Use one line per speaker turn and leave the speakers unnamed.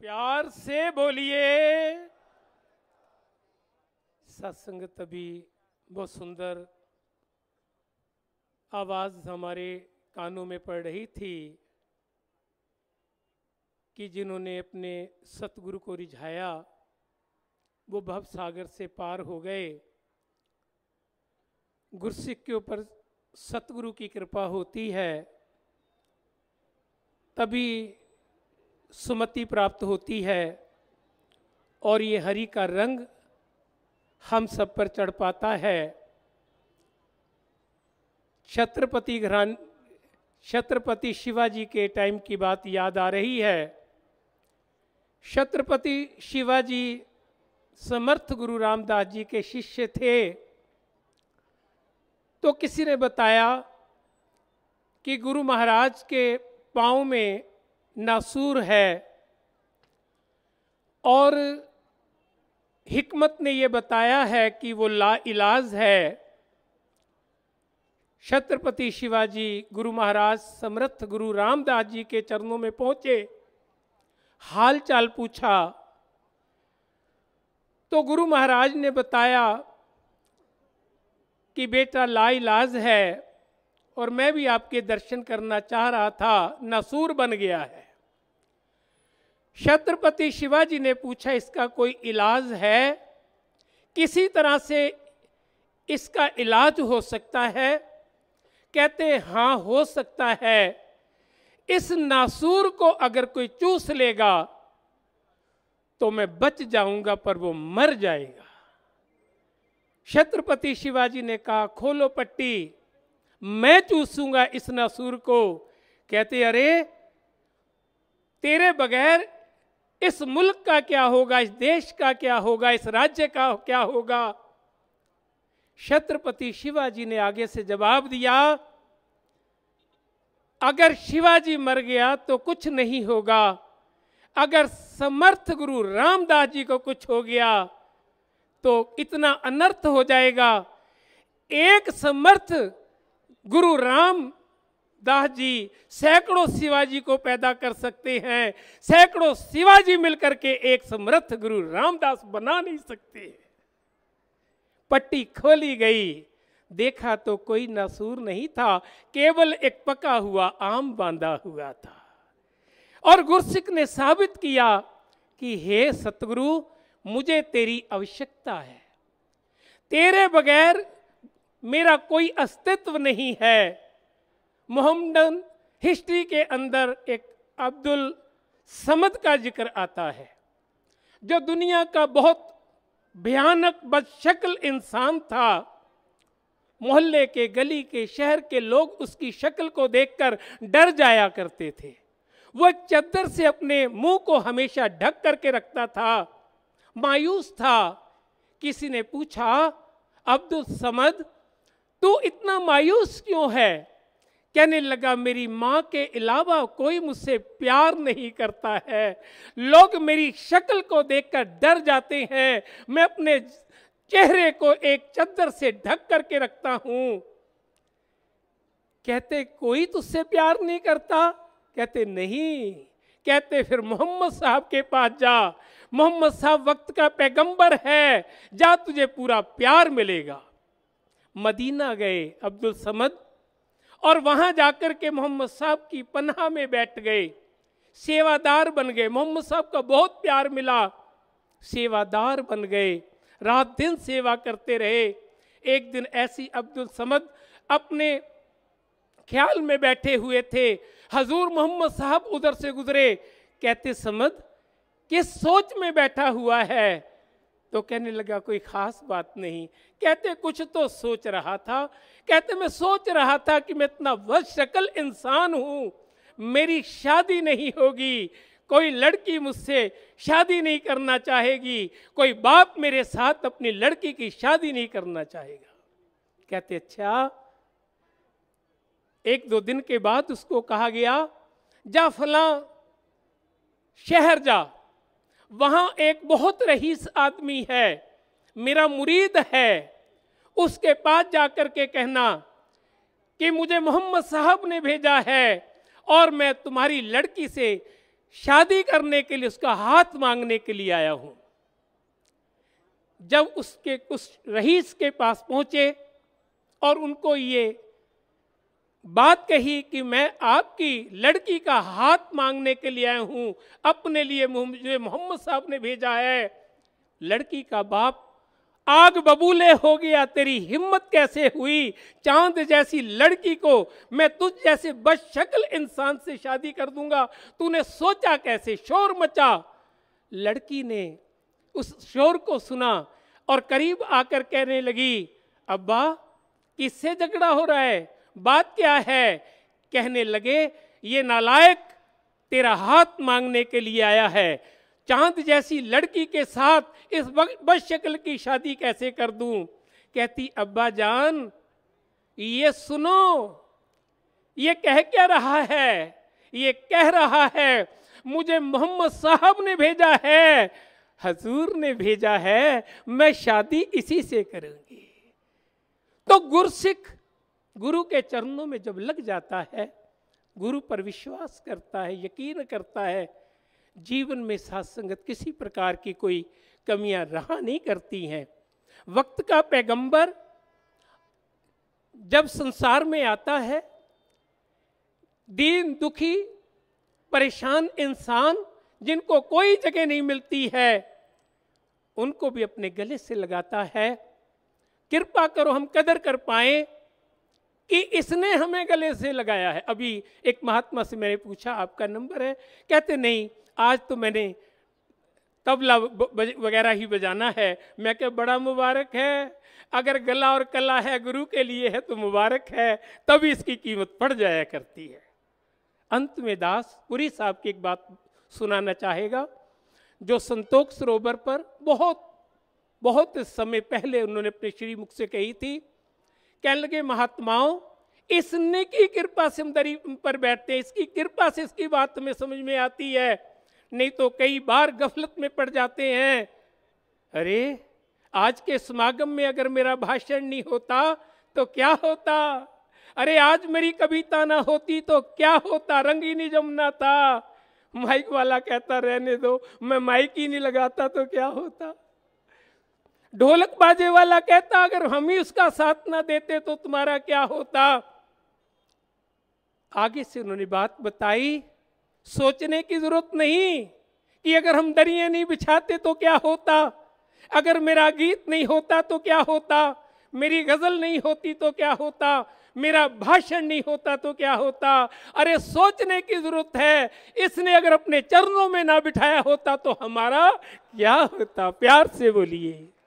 प्यार से बोलिए सत्संग तभी बहुत सुंदर आवाज हमारे कानों में पड़ रही थी कि जिन्होंने अपने सतगुरु को रिझाया वो भव सागर से पार हो गए गुरसिख के ऊपर सतगुरु की कृपा होती है तभी सुमति प्राप्त होती है और ये हरि का रंग हम सब पर चढ़ पाता है छत्रपति घरान छत्रपति शिवाजी के टाइम की बात याद आ रही है छत्रपति शिवाजी समर्थ गुरु रामदास जी के शिष्य थे तो किसी ने बताया कि गुरु महाराज के पाँव में नासूर है और हमत ने ये बताया है कि वो ला इलाज है छत्रपति शिवाजी गुरु महाराज समर्थ गुरु रामदास जी के चरणों में पहुंचे हाल चाल पूछा तो गुरु महाराज ने बताया कि बेटा ला इलाज है और मैं भी आपके दर्शन करना चाह रहा था नासूर बन गया है छत्रपति शिवाजी ने पूछा इसका कोई इलाज है किसी तरह से इसका इलाज हो सकता है कहते हाँ हो सकता है इस नासूर को अगर कोई चूस लेगा तो मैं बच जाऊंगा पर वो मर जाएगा छत्रपति शिवाजी ने कहा खोलो पट्टी मैं चूसूंगा इस नासूर को कहते अरे तेरे बगैर इस मुल्क का क्या होगा इस देश का क्या होगा इस राज्य का क्या होगा छत्रपति शिवाजी ने आगे से जवाब दिया अगर शिवाजी मर गया तो कुछ नहीं होगा अगर समर्थ गुरु रामदास जी को कुछ हो गया तो इतना अनर्थ हो जाएगा एक समर्थ गुरु राम दास जी सैकड़ों शिवाजी को पैदा कर सकते हैं सैकड़ों शिवाजी मिलकर के एक समर्थ गुरु रामदास बना नहीं सकते पट्टी खोली गई देखा तो कोई नासूर नहीं था केवल एक पका हुआ आम बांधा हुआ था और गुरसिख ने साबित किया कि हे सतगुरु मुझे तेरी आवश्यकता है तेरे बगैर मेरा कोई अस्तित्व नहीं है मोहम्मदन हिस्ट्री के अंदर एक अब्दुल समद का जिक्र आता है जो दुनिया का बहुत भयानक बदशक्ल इंसान था मोहल्ले के गली के शहर के लोग उसकी शक्ल को देखकर डर जाया करते थे वह चद्दर से अपने मुंह को हमेशा ढक करके रखता था मायूस था किसी ने पूछा अब्दुल समद तू इतना मायूस क्यों है कहने लगा मेरी माँ के अलावा कोई मुझसे प्यार नहीं करता है लोग मेरी शक्ल को देखकर डर जाते हैं मैं अपने चेहरे को एक चद्दर से ढक करके रखता हूँ कहते कोई तुझसे प्यार नहीं करता कहते नहीं कहते फिर मोहम्मद साहब के पास जा मोहम्मद साहब वक्त का पैगंबर है जा तुझे पूरा प्यार मिलेगा मदीना गए अब्दुल समद और वहां जाकर के मोहम्मद साहब की पन्हा में बैठ गए सेवादार बन गए मोहम्मद साहब का बहुत प्यार मिला सेवादार बन गए रात दिन सेवा करते रहे एक दिन ऐसी अब्दुल समद अपने ख्याल में बैठे हुए थे हजूर मोहम्मद साहब उधर से गुजरे कहते समद किस सोच में बैठा हुआ है तो कहने लगा कोई खास बात नहीं कहते कुछ तो सोच रहा था कहते मैं सोच रहा था कि मैं इतना वज शक्ल इंसान हूँ मेरी शादी नहीं होगी कोई लड़की मुझसे शादी नहीं करना चाहेगी कोई बाप मेरे साथ अपनी लड़की की शादी नहीं करना चाहेगा कहते अच्छा एक दो दिन के बाद उसको कहा गया जा फला शहर जा वहाँ एक बहुत रहीस आदमी है मेरा मुरीद है उसके पास जाकर के कहना कि मुझे मोहम्मद साहब ने भेजा है और मैं तुम्हारी लड़की से शादी करने के लिए उसका हाथ मांगने के लिए आया हूँ जब उसके उस रईस के पास पहुँचे और उनको ये बात कही कि मैं आपकी लड़की का हाथ मांगने के लिए आया हूँ अपने लिए मुझे मोहम्मद साहब ने भेजा है लड़की का बाप आग बबूले हो गया तेरी हिम्मत कैसे हुई चांद जैसी लड़की को मैं तुझ जैसे बदशक्ल इंसान से शादी कर दूंगा तूने सोचा कैसे शोर मचा लड़की ने उस शोर को सुना और करीब आकर कहने लगी अब्बा किससे झगड़ा हो रहा है बात क्या है कहने लगे ये नालायक तेरा हाथ मांगने के लिए आया है चांद जैसी लड़की के साथ इस बस शक्ल की शादी कैसे कर दूं कहती अब्बा जान ये सुनो ये कह क्या रहा है ये कह रहा है मुझे मोहम्मद साहब ने भेजा है हजूर ने भेजा है मैं शादी इसी से करूंगी तो गुरसिख गुरु के चरणों में जब लग जाता है गुरु पर विश्वास करता है यकीन करता है जीवन में सात संगत किसी प्रकार की कोई कमियां रहा नहीं करती हैं वक्त का पैगंबर जब संसार में आता है दीन दुखी परेशान इंसान जिनको कोई जगह नहीं मिलती है उनको भी अपने गले से लगाता है कृपा करो हम कदर कर पाएं कि इसने हमें गले से लगाया है अभी एक महात्मा से मैंने पूछा आपका नंबर है कहते नहीं आज तो मैंने तबला वगैरह ही बजाना है मैं क्या बड़ा मुबारक है अगर गला और कला है गुरु के लिए है तो मुबारक है तभी इसकी कीमत पड़ जाया करती है अंत में दास पुरी साहब की एक बात सुनाना चाहेगा जो संतोख सरोवर पर बहुत बहुत समय पहले उन्होंने अपने श्रीमुख से कही थी कह लगे महात्माओं इसने की कृपा से हम दरी पर बैठते हैं इसकी कृपा से इसकी बात हमें समझ में आती है नहीं तो कई बार गफलत में पड़ जाते हैं अरे आज के समागम में अगर मेरा भाषण नहीं होता तो क्या होता अरे आज मेरी कविता ना होती तो क्या होता रंग ही नहीं जमना था माइक वाला कहता रहने दो मैं माइक ही नहीं लगाता तो क्या होता ढोलक बाजे वाला कहता अगर हम ही उसका साथ ना देते तो तुम्हारा क्या होता आगे से उन्होंने बात बताई सोचने की जरूरत नहीं कि अगर हम दरिया नहीं बिछाते तो क्या होता अगर मेरा गीत नहीं होता तो क्या होता मेरी गजल नहीं होती तो क्या होता मेरा भाषण नहीं होता तो क्या होता अरे सोचने की जरूरत है इसने अगर अपने चरणों में ना बिठाया होता तो हमारा क्या होता प्यार से बोलिए